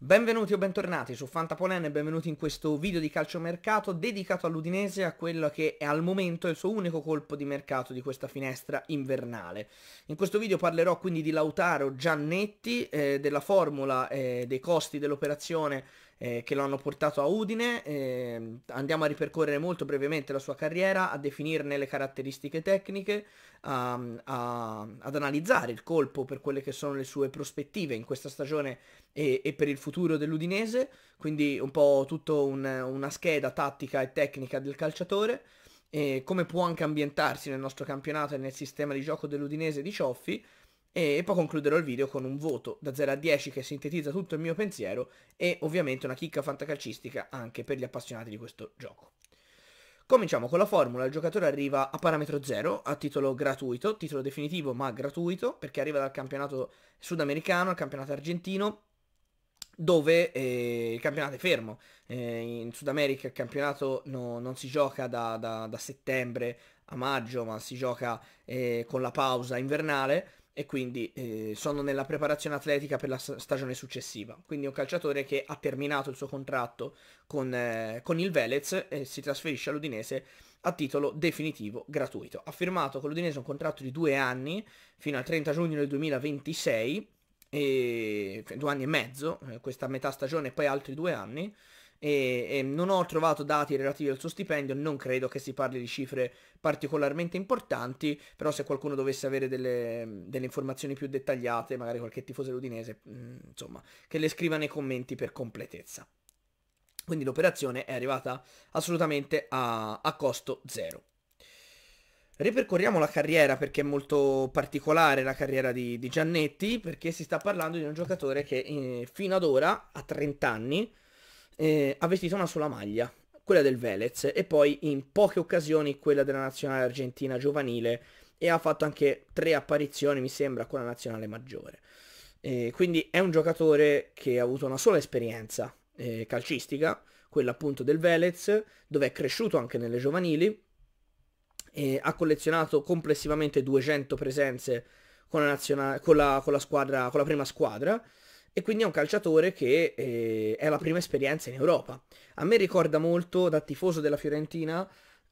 Benvenuti o bentornati su Fantapolen e benvenuti in questo video di calciomercato dedicato all'Udinese a quello che è al momento il suo unico colpo di mercato di questa finestra invernale. In questo video parlerò quindi di Lautaro Giannetti, eh, della formula, eh, dei costi dell'operazione eh, che lo hanno portato a Udine. Eh, andiamo a ripercorrere molto brevemente la sua carriera, a definirne le caratteristiche tecniche, a, ehm, a, ad analizzare il colpo per quelle che sono le sue prospettive in questa stagione e, e per il futuro dell'Udinese, quindi un po' tutta un, una scheda tattica e tecnica del calciatore. E come può anche ambientarsi nel nostro campionato e nel sistema di gioco dell'Udinese di Cioffi, e poi concluderò il video con un voto da 0 a 10 che sintetizza tutto il mio pensiero e ovviamente una chicca fantacalcistica anche per gli appassionati di questo gioco. Cominciamo con la formula, il giocatore arriva a parametro 0 a titolo gratuito, titolo definitivo ma gratuito perché arriva dal campionato sudamericano al campionato argentino dove eh, il campionato è fermo, eh, in Sud America il campionato no, non si gioca da, da, da, settembre a maggio ma si gioca eh, con la pausa invernale e quindi eh, sono nella preparazione atletica per la stagione successiva. Quindi un calciatore che ha terminato il suo contratto con, eh, con il Velez e si trasferisce all'Udinese a titolo definitivo gratuito. Ha firmato con l'Udinese un contratto di due anni fino al 30 giugno del 2026, e, cioè due anni e mezzo, eh, questa metà stagione e poi altri due anni e, e non ho trovato dati relativi al suo stipendio, non credo che si parli di cifre particolarmente importanti, però se qualcuno dovesse avere delle, delle informazioni più dettagliate, magari qualche tifoso ludinese, mm, insomma, che le scriva nei commenti per completezza. Quindi l'operazione è arrivata assolutamente a, a costo zero. Ripercorriamo la carriera perché è molto particolare la carriera di, di Giannetti perché si sta parlando di un giocatore che eh, fino ad ora, a 30 anni, eh, ha vestito una sola maglia, quella del Velez, e poi in poche occasioni quella della nazionale argentina giovanile, e ha fatto anche tre apparizioni, mi sembra, con la nazionale maggiore. Eh, quindi è un giocatore che ha avuto una sola esperienza eh, calcistica, quella appunto del Velez, dove è cresciuto anche nelle giovanili, e ha collezionato complessivamente 200 presenze con la, nazionale, con la, con la, squadra, con la prima squadra, e quindi è un calciatore che eh, è la prima esperienza in Europa. A me ricorda molto, da tifoso della Fiorentina,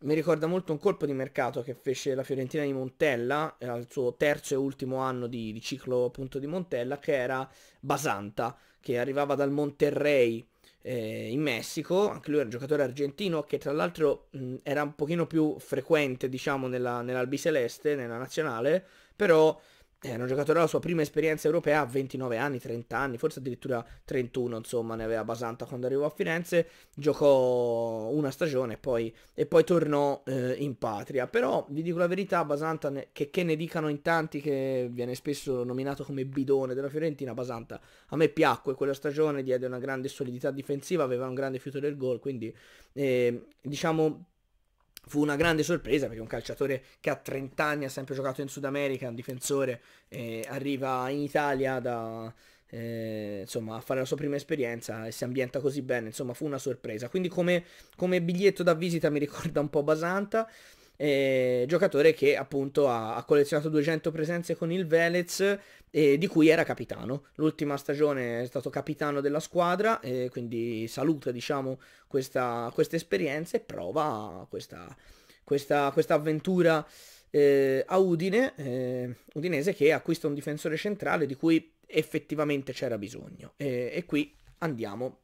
mi ricorda molto un colpo di mercato che fece la Fiorentina di Montella, eh, al suo terzo e ultimo anno di, di ciclo appunto di Montella, che era Basanta, che arrivava dal Monterrey eh, in Messico, anche lui era un giocatore argentino che tra l'altro mh, mm, era un pochino più frequente diciamo nella, nell'albiceleste, nella nazionale, però era eh, un giocatore alla sua prima esperienza europea a 29 anni, 30 anni, forse addirittura 31, insomma, ne aveva Basanta quando arrivò a Firenze, giocò una stagione e poi, e poi tornò eh, in patria. Però vi dico la verità, Basanta, ne, che, che, ne dicano in tanti che viene spesso nominato come bidone della Fiorentina, Basanta a me piacque quella stagione, diede una grande solidità difensiva, aveva un grande fiuto del gol, quindi eh, diciamo fu una grande sorpresa perché un calciatore che ha 30 anni ha sempre giocato in Sud America, un difensore, eh, arriva in Italia da, eh, insomma, a fare la sua prima esperienza e si ambienta così bene, insomma fu una sorpresa. Quindi come, come biglietto da visita mi ricorda un po' Basanta, eh, giocatore che appunto ha, ha, collezionato 200 presenze con il Velez eh, di cui era capitano. L'ultima stagione è stato capitano della squadra, eh, quindi saluta diciamo questa, questa esperienza e prova questa, questa, questa avventura eh, a Udine, eh, Udinese che acquista un difensore centrale di cui effettivamente c'era bisogno. e qui andiamo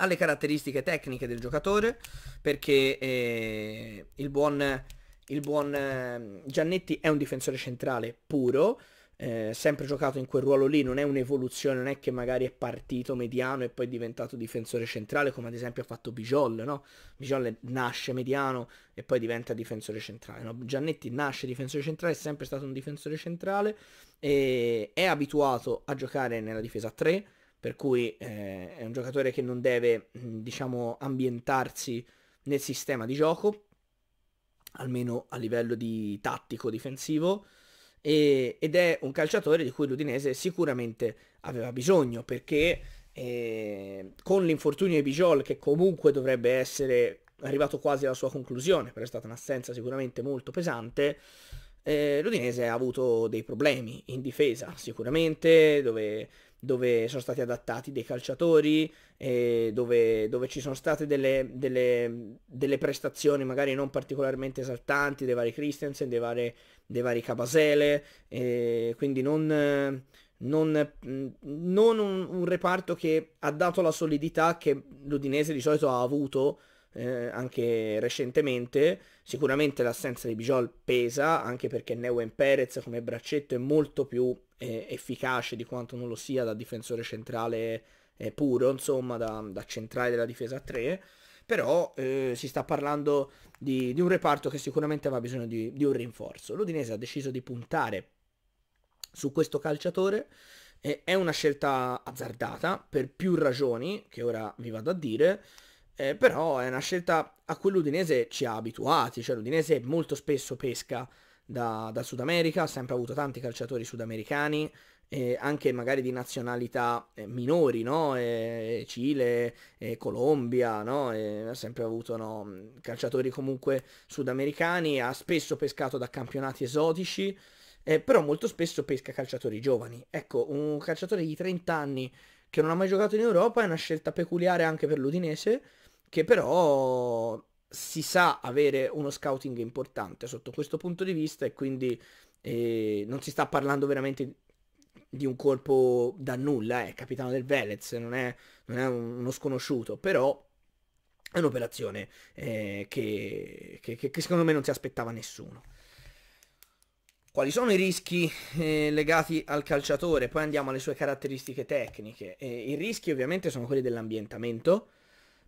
alle caratteristiche tecniche del giocatore, perché eh, il buon, il buon eh, Giannetti è un difensore centrale puro, eh, sempre giocato in quel ruolo lì, non è un'evoluzione, non è che magari è partito mediano e poi è diventato difensore centrale come ad esempio ha fatto Bijol, no? Bijol nasce mediano e poi diventa difensore centrale, no? Giannetti nasce difensore centrale, è sempre stato un difensore centrale, è abituato a giocare nella difesa 3, per cui eh, è un giocatore che non deve, mm, diciamo, ambientarsi nel sistema di gioco, almeno a livello di tattico difensivo, e, ed è un calciatore di cui l'Udinese sicuramente aveva bisogno, perché eh, con l'infortunio di Bijol, che comunque dovrebbe essere arrivato quasi alla sua conclusione, però è stata un'assenza sicuramente molto pesante, eh, l'Udinese ha avuto dei problemi in difesa, sicuramente, dove dove sono stati adattati dei calciatori, eh, dove, dove, ci sono state delle, delle, delle, prestazioni magari non particolarmente esaltanti dei vari Christensen, dei vari, dei vari Cabasele, eh, quindi non, non, non un, un, reparto che ha dato la solidità che l'Udinese di solito ha avuto eh, anche recentemente. Sicuramente l'assenza di Bijol pesa, anche perché Neuen Perez come braccetto è molto più eh, efficace di quanto non lo sia da difensore centrale eh, puro, insomma, da, da, centrale della difesa a 3. Però eh, si sta parlando di, di, un reparto che sicuramente aveva bisogno di, di un rinforzo. L'Udinese ha deciso di puntare su questo calciatore. è una scelta azzardata per più ragioni che ora vi vado a dire. Eh, però è una scelta a cui l'Udinese ci ha abituati, cioè l'Udinese molto spesso pesca da, da Sud America, ha sempre avuto tanti calciatori sudamericani, eh, anche magari di nazionalità eh, minori, no? eh, Cile, Colombia, no? ha sempre avuto no? calciatori comunque sudamericani, ha spesso pescato da campionati esotici, eh, però molto spesso pesca calciatori giovani. Ecco, un calciatore di 30 anni che non ha mai giocato in Europa è una scelta peculiare anche per l'Udinese, che però si sa avere uno scouting importante sotto questo punto di vista e quindi eh, non si sta parlando veramente di un colpo da nulla, è eh. capitano del Velez, non è, non è uno sconosciuto, però è un'operazione eh, che, che, che, secondo me non si aspettava nessuno. Quali sono i rischi eh, legati al calciatore? Poi andiamo alle sue caratteristiche tecniche. Eh, I rischi ovviamente sono quelli dell'ambientamento,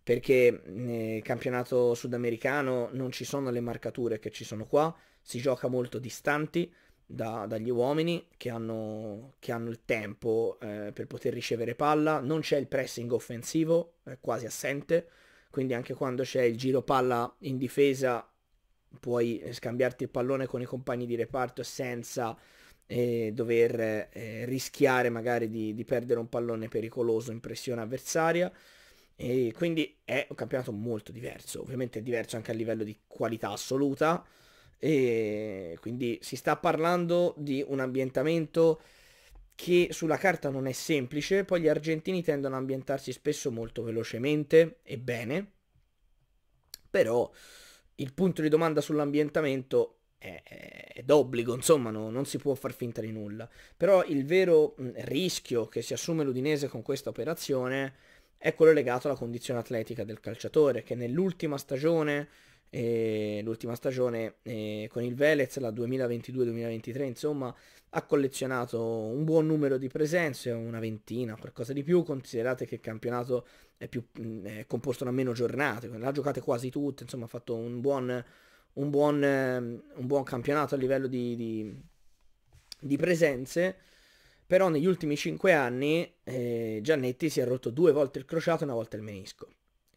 perché nel eh, campionato sudamericano non ci sono le marcature che ci sono qua, si gioca molto distanti da, dagli uomini che hanno, che hanno il tempo eh, per poter ricevere palla, non c'è il pressing offensivo, è quasi assente, quindi anche quando c'è il giro palla in difesa puoi scambiarti il pallone con i compagni di reparto senza eh, dover eh, rischiare magari di, di perdere un pallone pericoloso in pressione avversaria. E quindi è un campionato molto diverso, ovviamente è diverso anche a livello di qualità assoluta, e quindi si sta parlando di un ambientamento che sulla carta non è semplice, poi gli argentini tendono a ambientarsi spesso molto velocemente e bene, però il punto di domanda sull'ambientamento è, è, è d'obbligo, insomma no, non si può far finta di nulla, però il vero mh, rischio che si assume l'Udinese con questa operazione è quello legato alla condizione atletica del calciatore, che nell'ultima stagione, eh, l'ultima stagione eh, con il Velez, la 2022-2023, insomma, ha collezionato un buon numero di presenze, una ventina, qualcosa di più, considerate che il campionato è, più, mm, è composto da meno giornate, l'ha giocate quasi tutte, insomma, ha fatto un buon, un buon, ehm, un buon campionato a livello di, di, di presenze però negli ultimi 5 anni eh, Giannetti si è rotto due volte il crociato e una volta il menisco.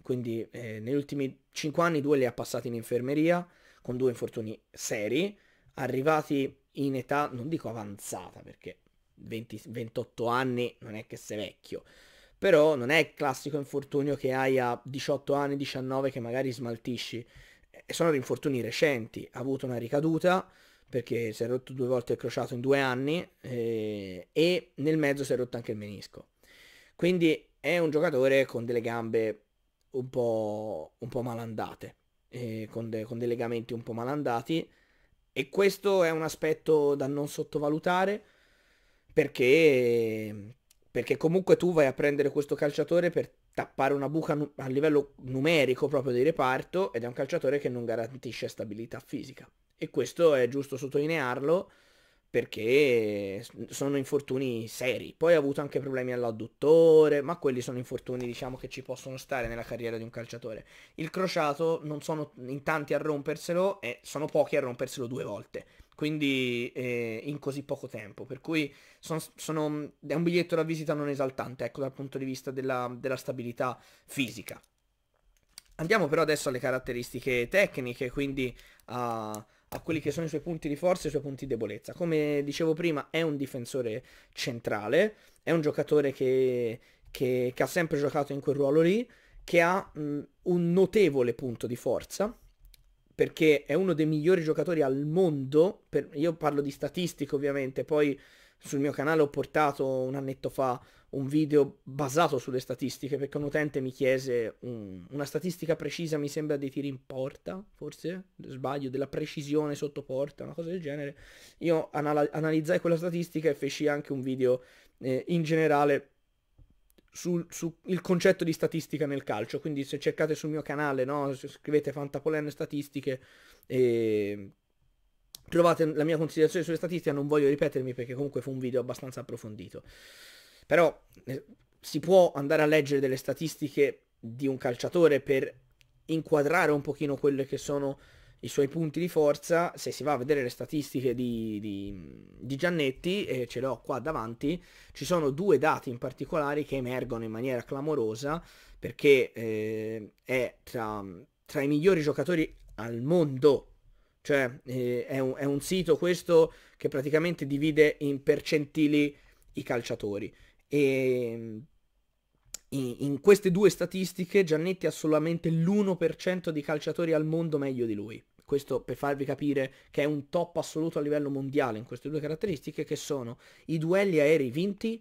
Quindi eh, negli ultimi 5 anni due li ha passati in infermeria con due infortuni seri, arrivati in età, non dico avanzata perché 20, 28 anni non è che sei vecchio, però non è il classico infortunio che hai a 18 anni, 19 che magari smaltisci. Eh, sono infortuni recenti, ha avuto una ricaduta, perché si è rotto due volte il crociato in due anni eh, e nel mezzo si è rotto anche il menisco. Quindi è un giocatore con delle gambe un po', un po malandate, eh, con, de- con dei legamenti un po' malandati e questo è un aspetto da non sottovalutare perché, perché comunque tu vai a prendere questo calciatore per tappare una buca nu- a livello numerico proprio di reparto ed è un calciatore che non garantisce stabilità fisica. E questo è giusto sottolinearlo perché sono infortuni seri. Poi ha avuto anche problemi all'adduttore, ma quelli sono infortuni diciamo che ci possono stare nella carriera di un calciatore. Il crociato non sono in tanti a romperselo e sono pochi a romperselo due volte. Quindi eh, in così poco tempo. Per cui son, sono, è un biglietto da visita non esaltante, ecco dal punto di vista della, della stabilità fisica. Andiamo però adesso alle caratteristiche tecniche, quindi a... Uh, a quelli che sono i suoi punti di forza e i suoi punti di debolezza. Come dicevo prima, è un difensore centrale, è un giocatore che, che, che ha sempre giocato in quel ruolo lì, che ha mh, un notevole punto di forza, perché è uno dei migliori giocatori al mondo, per, io parlo di statistiche ovviamente, poi sul mio canale ho portato un annetto fa un video basato sulle statistiche perché un utente mi chiese un, una statistica precisa, mi sembra dei tiri in porta, forse sbaglio, della precisione sotto porta, una cosa del genere. Io anal- analizzai quella statistica e feci anche un video eh, in generale sul, su concetto di statistica nel calcio. Quindi se cercate sul mio canale, no, scrivete Fantapolen statistiche e ehm, Trovate la mia considerazione sulle statistiche, non voglio ripetermi perché comunque fu un video abbastanza approfondito. Però eh, si può andare a leggere delle statistiche di un calciatore per inquadrare un pochino quelli che sono i suoi punti di forza. Se si va a vedere le statistiche di, di, di Giannetti, e ce le ho qua davanti, ci sono due dati in particolare che emergono in maniera clamorosa perché eh, è tra, tra i migliori giocatori al mondo cioè eh, è, un, è un sito questo che praticamente divide in percentili i calciatori. E ehm, in, queste due statistiche Giannetti ha solamente l'1% di calciatori al mondo meglio di lui. Questo per farvi capire che è un top assoluto a livello mondiale in queste due caratteristiche che sono i duelli aerei vinti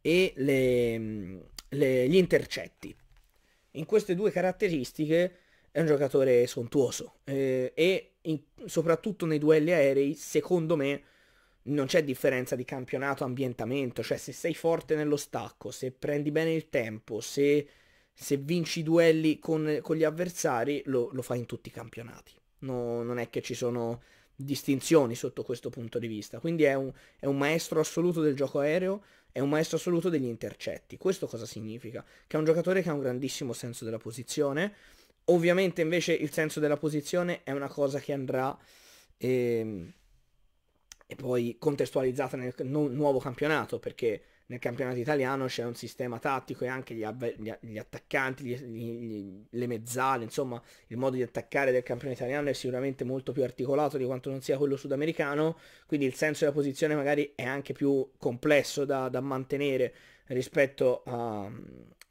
e le, mm, le, gli intercetti. In queste due caratteristiche è un giocatore sontuoso eh, e in, soprattutto nei duelli aerei, secondo me non c'è differenza di campionato ambientamento, cioè se sei forte nello stacco, se prendi bene il tempo, se, se vinci i duelli con, con gli avversari, lo, lo, fai in tutti i campionati. No, non è che ci sono distinzioni sotto questo punto di vista. Quindi è un, è un maestro assoluto del gioco aereo, è un maestro assoluto degli intercetti. Questo cosa significa? Che è un giocatore che ha un grandissimo senso della posizione, Ovviamente invece il senso della posizione è una cosa che andrà e, ehm, e poi contestualizzata nel nu- nuovo campionato perché nel campionato italiano c'è un sistema tattico e anche gli, avve- gli, gli attaccanti, gli, gli, le mezzale, insomma il modo di attaccare del campione italiano è sicuramente molto più articolato di quanto non sia quello sudamericano, quindi il senso della posizione magari è anche più complesso da, da mantenere rispetto a,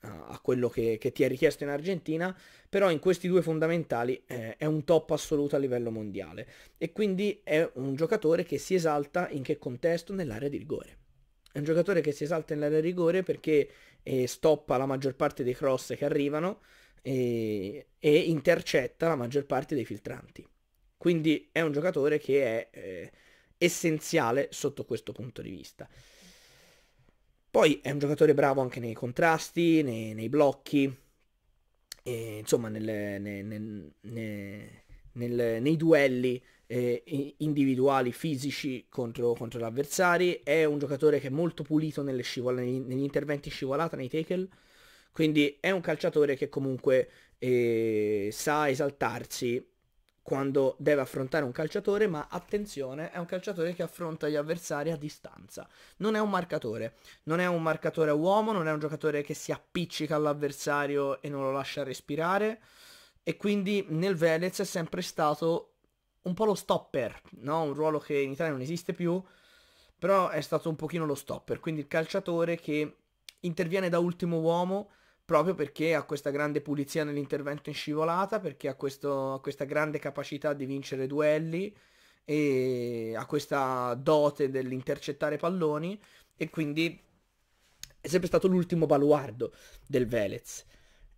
a quello che, che, ti è richiesto in Argentina, però in questi due fondamentali eh, è un top assoluto a livello mondiale e quindi è un giocatore che si esalta in che contesto? Nell'area di rigore. È un giocatore che si esalta nell'area di rigore perché eh, stoppa la maggior parte dei cross che arrivano e, e, intercetta la maggior parte dei filtranti. Quindi è un giocatore che è eh, essenziale sotto questo punto di vista. Poi è un giocatore bravo anche nei contrasti, nei, nei blocchi, e, insomma nelle, nel, nel, nel, nei duelli eh, individuali fisici contro, contro gli avversari. È un giocatore che è molto pulito scivola, negli interventi scivolata, nei tackle. Quindi è un calciatore che comunque eh, sa esaltarsi quando deve affrontare un calciatore, ma attenzione, è un calciatore che affronta gli avversari a distanza. Non è un marcatore, non è un marcatore uomo, non è un giocatore che si appiccica all'avversario e non lo lascia respirare. E quindi nel Velez è sempre stato un po' lo stopper, no? un ruolo che in Italia non esiste più, però è stato un pochino lo stopper, quindi il calciatore che interviene da ultimo uomo, proprio perché ha questa grande pulizia nell'intervento in scivolata, perché ha, questo, questa grande capacità di vincere duelli e ha questa dote dell'intercettare palloni e quindi è sempre stato l'ultimo baluardo del Velez.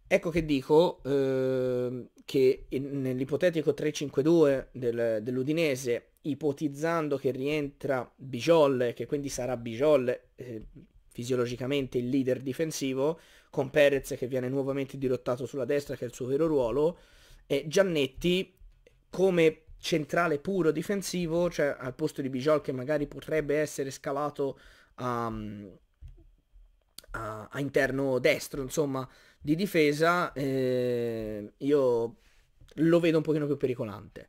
Ecco che dico eh, che nell'ipotetico 3-5-2 del, dell'Udinese, ipotizzando che rientra Bijol, che quindi sarà Bijol, eh, fisiologicamente il leader difensivo, con Perez che viene nuovamente dirottato sulla destra che è il suo vero ruolo, e Giannetti come centrale puro difensivo, cioè al posto di Bijol che magari potrebbe essere scalato a, a, a interno destro, insomma, di difesa, eh, io lo vedo un pochino più pericolante.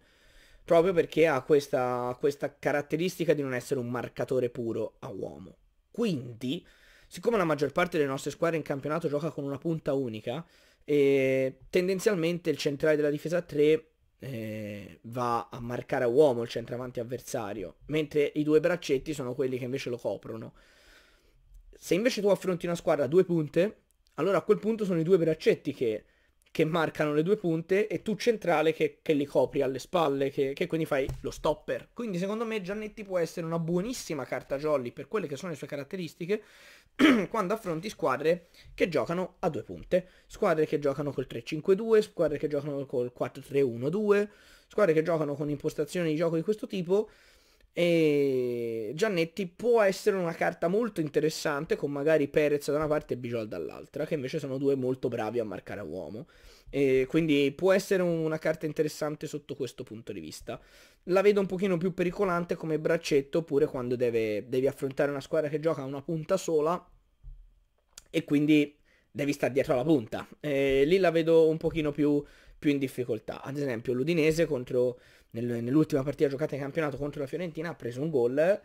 Proprio perché ha questa, questa caratteristica di non essere un marcatore puro a uomo. Quindi, siccome la maggior parte delle nostre squadre in campionato gioca con una punta unica, eh, tendenzialmente il centrale della difesa 3 eh, va a marcare a uomo il centravanti avversario, mentre i due braccetti sono quelli che invece lo coprono. Se invece tu affronti una squadra a due punte, allora a quel punto sono i due braccetti che che marcano le due punte e tu centrale che, che li copri alle spalle, che, che, quindi fai lo stopper. Quindi secondo me Giannetti può essere una buonissima carta jolly per quelle che sono le sue caratteristiche quando affronti squadre che giocano a due punte, squadre che giocano col 3-5-2, squadre che giocano col 4-3-1-2, squadre che giocano con impostazioni di gioco di questo tipo e Giannetti può essere una carta molto interessante con magari Perez da una parte e Bijol dall'altra, che invece sono due molto bravi a marcare a uomo. E quindi può essere una carta interessante sotto questo punto di vista. La vedo un pochino più pericolante come braccetto oppure quando deve, devi affrontare una squadra che gioca a una punta sola e quindi devi stare dietro alla punta. E lì la vedo un pochino più, più in difficoltà. Ad esempio l'Udinese contro nell'ultima partita giocata in campionato contro la Fiorentina ha preso un gol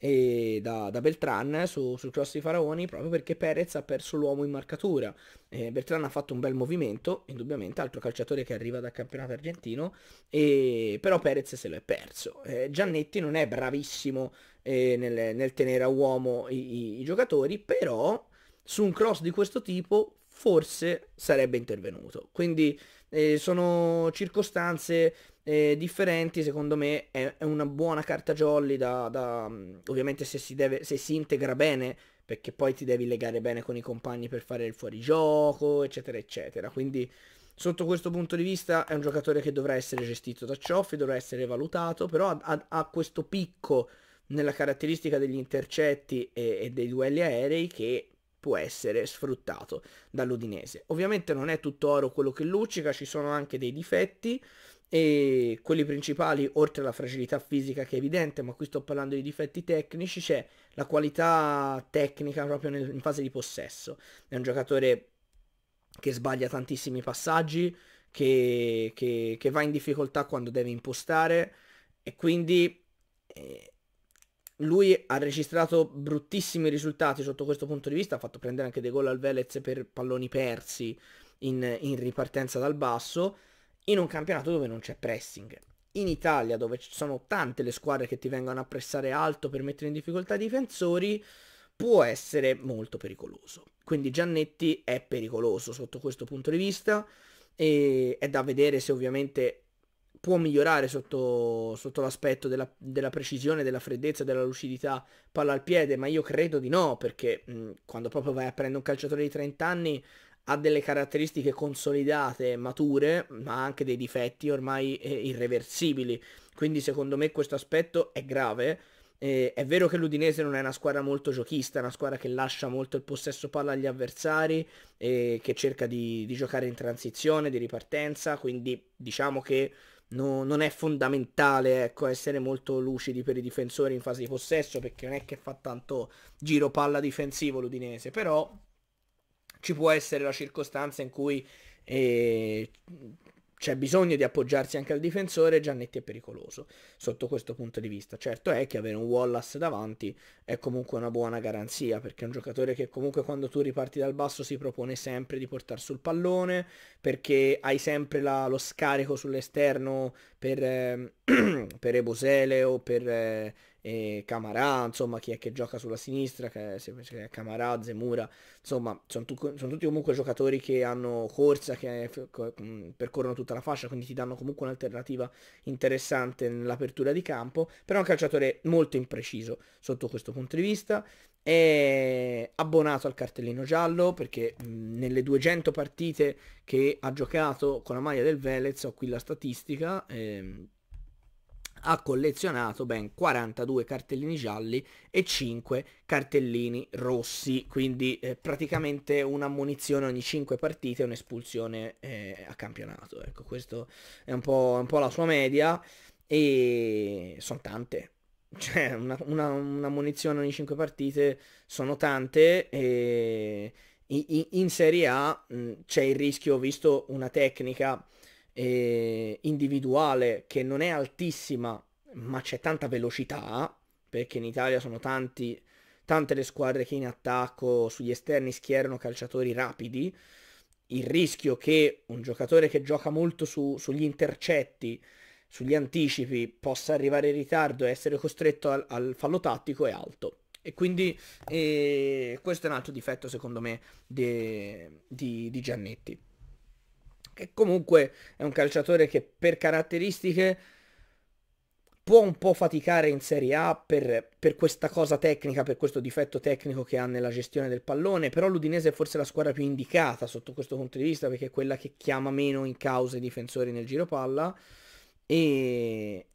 e eh, da, da Beltran su, sul cross di Faraoni proprio perché Perez ha perso l'uomo in marcatura. Eh, Beltran ha fatto un bel movimento, indubbiamente, altro calciatore che arriva dal campionato argentino, e, però Perez se lo è perso. Eh, Giannetti non è bravissimo eh, nel, nel, tenere a uomo i, i, i giocatori, però su un cross di questo tipo forse sarebbe intervenuto. Quindi eh, sono circostanze eh, differenti, secondo me è, è, una buona carta jolly da, da ovviamente se si, deve, se si integra bene, perché poi ti devi legare bene con i compagni per fare il fuorigioco, eccetera, eccetera. Quindi sotto questo punto di vista è un giocatore che dovrà essere gestito da Cioffi, dovrà essere valutato, però ha, questo picco nella caratteristica degli intercetti e, e, dei duelli aerei che può essere sfruttato dall'Udinese. Ovviamente non è tutto oro quello che luccica, ci sono anche dei difetti, e quelli principali, oltre alla fragilità fisica che è evidente, ma qui sto parlando di difetti tecnici, c'è la qualità tecnica proprio nel, in fase di possesso. È un giocatore che sbaglia tantissimi passaggi, che, che, che va in difficoltà quando deve impostare e quindi eh, lui ha registrato bruttissimi risultati sotto questo punto di vista, ha fatto prendere anche dei gol al Velez per palloni persi in, in ripartenza dal basso in un campionato dove non c'è pressing. In Italia, dove ci sono tante le squadre che ti vengono a pressare alto per mettere in difficoltà i difensori, può essere molto pericoloso. Quindi Giannetti è pericoloso sotto questo punto di vista e è da vedere se ovviamente può migliorare sotto, sotto l'aspetto della, della, precisione, della freddezza, della lucidità palla al piede, ma io credo di no, perché mh, quando proprio vai a prendere un calciatore di 30 anni ha delle caratteristiche consolidate, mature, ma anche dei difetti ormai eh, irreversibili. Quindi secondo me questo aspetto è grave. Eh, è vero che l'Udinese non è una squadra molto giochista, è una squadra che lascia molto il possesso palla agli avversari, eh, che cerca di, di, giocare in transizione, di ripartenza, quindi diciamo che no, non è fondamentale ecco, essere molto lucidi per i difensori in fase di possesso, perché non è che fa tanto giro palla difensivo l'Udinese, però ci può essere la circostanza in cui eh, c'è bisogno di appoggiarsi anche al difensore, Giannetti è pericoloso sotto questo punto di vista. Certo è che avere un Wallace davanti è comunque una buona garanzia, perché è un giocatore che comunque quando tu riparti dal basso si propone sempre di portare sul pallone, perché hai sempre la, lo scarico sull'esterno per, eh, per Ebosele o per eh, e Camarà, insomma chi è che gioca sulla sinistra, che è, che è Camarà, Zemura, insomma sono, tu, sono, tutti comunque giocatori che hanno corsa, che percorrono tutta la fascia, quindi ti danno comunque un'alternativa interessante nell'apertura di campo, però è un calciatore molto impreciso sotto questo punto di vista, è abbonato al cartellino giallo perché nelle 200 partite che ha giocato con la maglia del Velez, ho qui la statistica, ehm, ha collezionato ben 42 cartellini gialli e 5 cartellini rossi, quindi eh, praticamente un'ammonizione ogni 5 partite e un'espulsione eh, a campionato. Ecco, questo è un po', un po' la sua media e sono tante, cioè una, una, una, munizione ogni 5 partite sono tante e in, in Serie A mh, c'è il rischio, visto una tecnica eh, individuale che non è altissima ma c'è tanta velocità perché in Italia sono tanti, tante le squadre che in attacco sugli esterni schierano calciatori rapidi il rischio che un giocatore che gioca molto su, sugli intercetti sugli anticipi possa arrivare in ritardo e essere costretto al, al fallo tattico è alto e quindi eh, questo è un altro difetto secondo me de, di, di Giannetti che comunque è un calciatore che per caratteristiche può un po' faticare in Serie A per, per, questa cosa tecnica, per questo difetto tecnico che ha nella gestione del pallone, però l'Udinese è forse la squadra più indicata sotto questo punto di vista perché è quella che chiama meno in causa i difensori nel giro palla e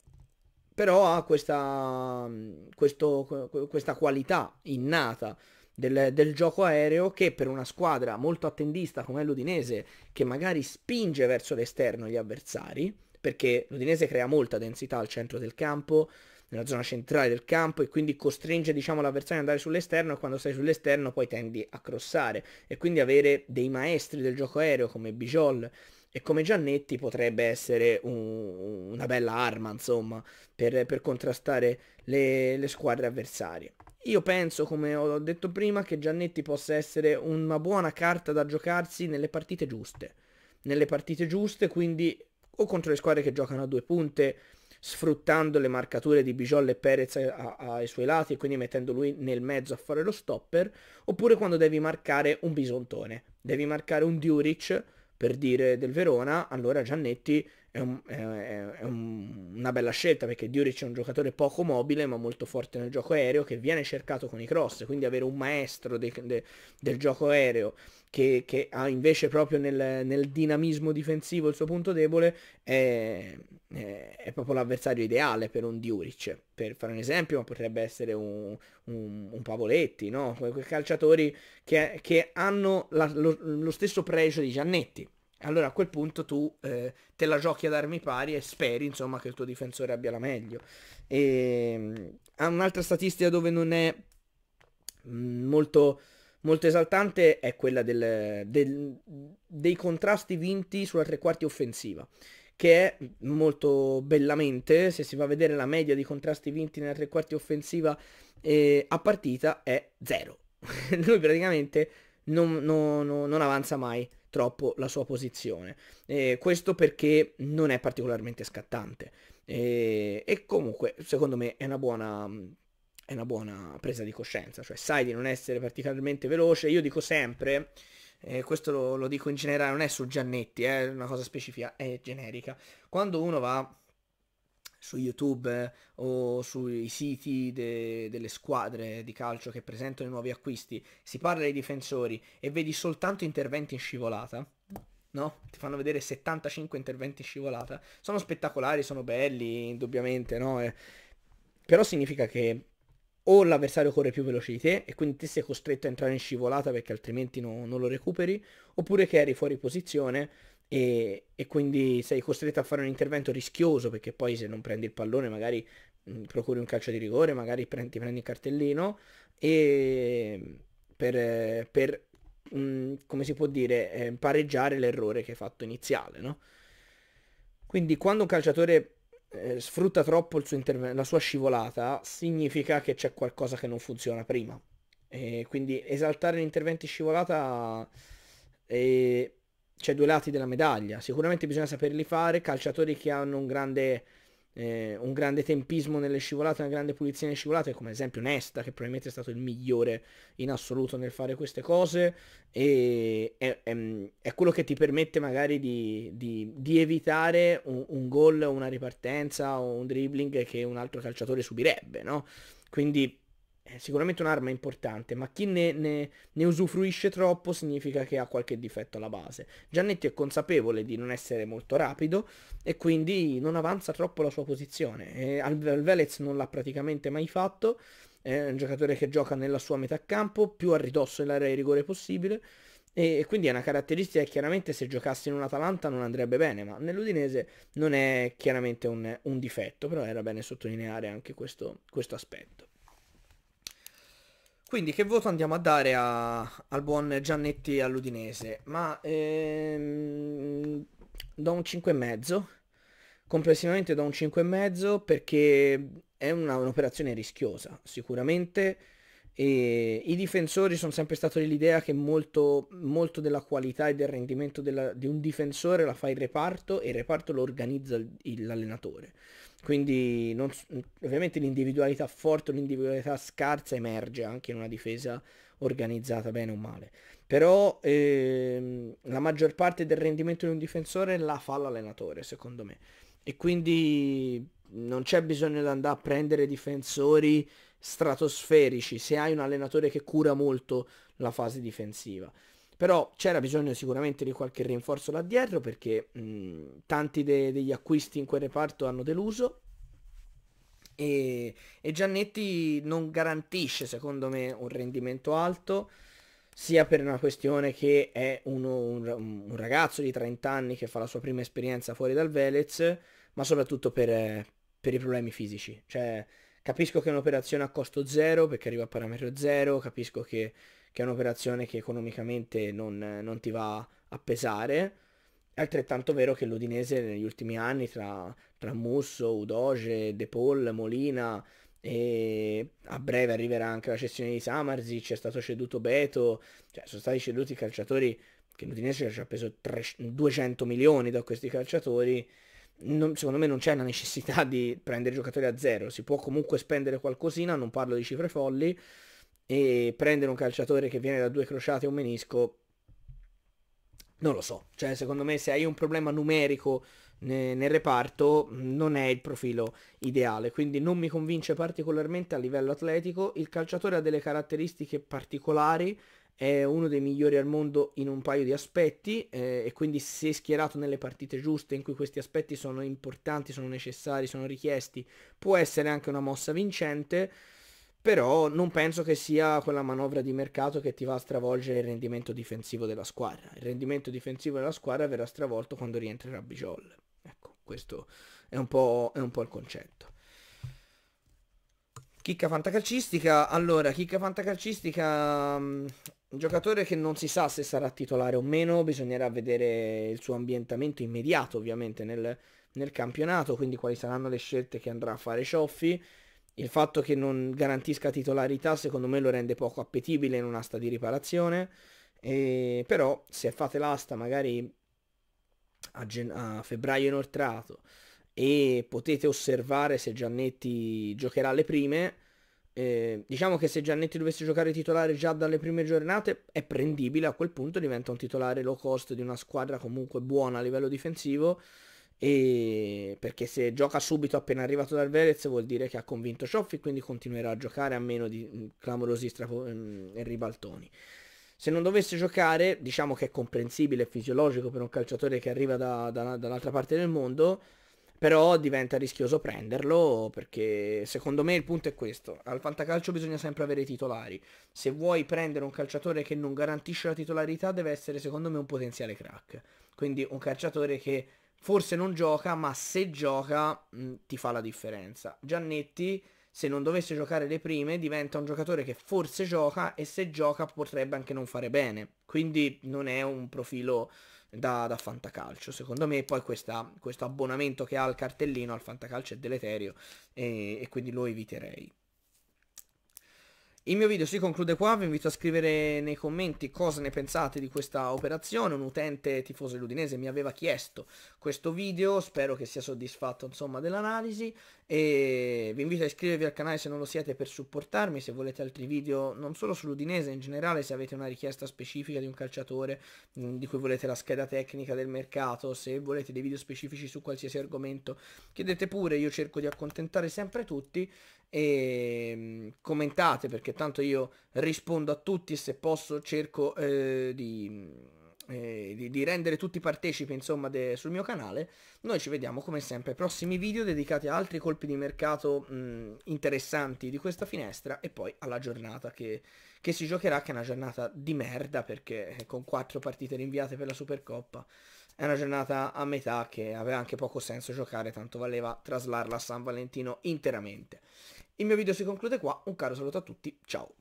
però ha questa, mm, questo, questa qualità innata del, del, gioco aereo che per una squadra molto attendista come l'Udinese, che magari spinge verso l'esterno gli avversari, perché l'Udinese crea molta densità al centro del campo, nella zona centrale del campo e quindi costringe diciamo, l'avversario ad andare sull'esterno e quando sei sull'esterno poi tendi a crossare e quindi avere dei maestri del gioco aereo come Bijol e come Giannetti potrebbe essere un, una bella arma, insomma, per, per contrastare le, le, squadre avversarie. Io penso, come ho detto prima, che Giannetti possa essere una buona carta da giocarsi nelle partite giuste. Nelle partite giuste, quindi o contro le squadre che giocano a due punte, sfruttando le marcature di Bijol e Perez a, a, ai suoi lati e quindi mettendo lui nel mezzo a fare lo stopper, oppure quando devi marcare un bisontone, devi marcare un Duric per dire del Verona, allora Giannetti è, un, è, è un, una bella scelta perché Dioric è un giocatore poco mobile ma molto forte nel gioco aereo che viene cercato con i cross, quindi avere un maestro de, de, del gioco aereo che, che ha invece proprio nel, nel, dinamismo difensivo il suo punto debole, è, è, è proprio l'avversario ideale per un Diuric. Per fare un esempio, potrebbe essere un, un, un Pavoletti, no? quei calciatori che, che hanno la, lo, lo stesso pregio di Giannetti. Allora a quel punto tu eh, te la giochi ad armi pari e speri insomma che il tuo difensore abbia la meglio. E, ehm, ha un'altra statistica dove non è mm, molto Molto esaltante è quella del, del, dei contrasti vinti sulla tre quarti offensiva, che è molto bellamente, se si va a vedere la media di contrasti vinti nella tre quarti offensiva eh, a partita è zero. Lui praticamente non, non, non, avanza mai troppo la sua posizione. Eh, questo perché non è particolarmente scattante. Eh, e comunque, secondo me, è una buona è una buona presa di coscienza, cioè sai di non essere particolarmente veloce, io dico sempre, eh, questo lo, lo, dico in generale, non è su Giannetti, eh, è eh, una cosa specifica, è generica, quando uno va su YouTube eh, o sui siti de- delle squadre di calcio che presentano i nuovi acquisti, si parla dei difensori e vedi soltanto interventi in scivolata, no? Ti fanno vedere 75 interventi in scivolata, sono spettacolari, sono belli, indubbiamente, no? Eh, però significa che o l'avversario corre più veloce di te e quindi te sei costretto a entrare in scivolata perché altrimenti no, non lo recuperi, oppure che eri fuori posizione e, e, quindi sei costretto a fare un intervento rischioso perché poi se non prendi il pallone magari mh, mm, procuri un calcio di rigore, magari prendi, ti prendi il cartellino e per, per mh, mm, come si può dire, eh, pareggiare l'errore che hai fatto iniziale, no? Quindi quando un calciatore eh, sfrutta troppo suo interve- la sua scivolata, significa che c'è qualcosa che non funziona prima. E quindi esaltare gli interventi scivolata eh, c'è due lati della medaglia. Sicuramente bisogna saperli fare. Calciatori che hanno un grande eh, un grande tempismo nelle scivolate, una grande pulizia nelle scivolate, come ad esempio Nesta, che probabilmente è stato il migliore in assoluto nel fare queste cose, e è, è, è quello che ti permette magari di, di, di evitare un, un gol, una ripartenza o un dribbling che un altro calciatore subirebbe, no? Quindi è sicuramente un'arma importante, ma chi ne, ne, ne, usufruisce troppo significa che ha qualche difetto alla base. Giannetti è consapevole di non essere molto rapido e quindi non avanza troppo la sua posizione. Eh, Al- Velez non l'ha praticamente mai fatto, è un giocatore che gioca nella sua metà campo, più a ridosso dell'area di rigore possibile. E, e quindi è una caratteristica che chiaramente se giocassi in un Atalanta non andrebbe bene, ma nell'Udinese non è chiaramente un, un difetto, però era bene sottolineare anche questo, questo aspetto. Quindi che voto andiamo a dare a, al buon Giannetti all'Udinese? Ma ehm, do un 5,5. Complessivamente do un 5,5 perché è una, un'operazione rischiosa, sicuramente. E I difensori sono sempre stati dell'idea che molto, molto della qualità e del rendimento della, di un difensore la fa il reparto e il reparto lo organizza il, l'allenatore. Quindi non, ovviamente l'individualità forte o l'individualità scarsa emerge anche in una difesa organizzata bene o male. Però ehm, la maggior parte del rendimento di un difensore la fa l'allenatore, secondo me. E quindi non c'è bisogno di andare a prendere difensori stratosferici se hai un allenatore che cura molto la fase difensiva. Però c'era bisogno sicuramente di qualche rinforzo là dietro perché mh, tanti de- degli acquisti in quel reparto hanno deluso e, e Giannetti non garantisce secondo me un rendimento alto sia per una questione che è uno, un, un, ragazzo di 30 anni che fa la sua prima esperienza fuori dal Velez, ma soprattutto per, per, i problemi fisici. Cioè, capisco che è un'operazione a costo zero perché arriva a parametro zero, capisco che che è un'operazione che economicamente non, non ti va a pesare. È altrettanto vero che l'Udinese negli ultimi anni tra, tra Musso, Udoge, De Paul, Molina e a breve arriverà anche la cessione di Samarzic, è stato ceduto Beto, cioè sono stati ceduti i calciatori che l'Udinese ci ha preso 300, 200 milioni da questi calciatori. Non, secondo me non c'è la necessità di prendere giocatori a zero, si può comunque spendere qualcosina, non parlo di cifre folli, e prendere un calciatore che viene da due crociate e un menisco non lo so, cioè secondo me se hai un problema numerico nel, nel reparto non è il profilo ideale, quindi non mi convince particolarmente a livello atletico, il calciatore ha delle caratteristiche particolari, è uno dei migliori al mondo in un paio di aspetti eh, e quindi se schierato nelle partite giuste in cui questi aspetti sono importanti, sono necessari, sono richiesti, può essere anche una mossa vincente però non penso che sia quella manovra di mercato che ti va a stravolgere il rendimento difensivo della squadra. Il rendimento difensivo della squadra verrà stravolto quando rientrerà Bijol. Ecco, questo è un po', è un po il concetto. Chicca fantacalcistica, allora, chicca fantacalcistica, mm, un giocatore che non si sa se sarà titolare o meno, bisognerà vedere il suo ambientamento immediato ovviamente nel, nel campionato, quindi quali saranno le scelte che andrà a fare Cioffi il fatto che non garantisca titolarità secondo me lo rende poco appetibile in un'asta di riparazione, e, però se fate l'asta magari a, gen- a febbraio inoltrato e potete osservare se Giannetti giocherà le prime, eh, diciamo che se Giannetti dovesse giocare titolare già dalle prime giornate è prendibile, a quel punto diventa un titolare low cost di una squadra comunque buona a livello difensivo e perché se gioca subito appena arrivato dal Verez vuol dire che ha convinto Cioffi quindi continuerà a giocare a meno di mm, clamorosi strapo- mm, e ribaltoni. Se non dovesse giocare, diciamo che è comprensibile, e fisiologico per un calciatore che arriva da, da, dall'altra parte del mondo, però diventa rischioso prenderlo perché secondo me il punto è questo, al fantacalcio bisogna sempre avere i titolari, se vuoi prendere un calciatore che non garantisce la titolarità deve essere secondo me un potenziale crack, quindi un calciatore che forse non gioca, ma se gioca mh, mm, ti fa la differenza. Giannetti, se non dovesse giocare le prime, diventa un giocatore che forse gioca e se gioca potrebbe anche non fare bene. Quindi non è un profilo da, da fantacalcio. Secondo me poi questa, questo abbonamento che ha al cartellino al fantacalcio è deleterio e, e quindi lo eviterei. Il mio video si conclude qua, vi invito a scrivere nei commenti cosa ne pensate di questa operazione, un utente tifoso ludinese mi aveva chiesto questo video, spero che sia soddisfatto dell'analisi e vi invito a iscrivervi al canale se non lo siete per supportarmi, se volete altri video non solo sull'udinese, in generale se avete una richiesta specifica di un calciatore mm, di cui volete la scheda tecnica del mercato, se volete dei video specifici su qualsiasi argomento, chiedete pure, io cerco di accontentare sempre tutti e ehm, commentate perché tanto io rispondo a tutti e se posso cerco eh, di, eh, di, di, rendere tutti partecipi insomma de, sul mio canale noi ci vediamo come sempre ai prossimi video dedicati a altri colpi di mercato mh, interessanti di questa finestra e poi alla giornata che, che si giocherà che è una giornata di merda perché eh, con quattro partite rinviate per la Supercoppa è una giornata a metà che aveva anche poco senso giocare, tanto valeva traslarla a San Valentino interamente. Il mio video si conclude qua, un caro saluto a tutti, ciao!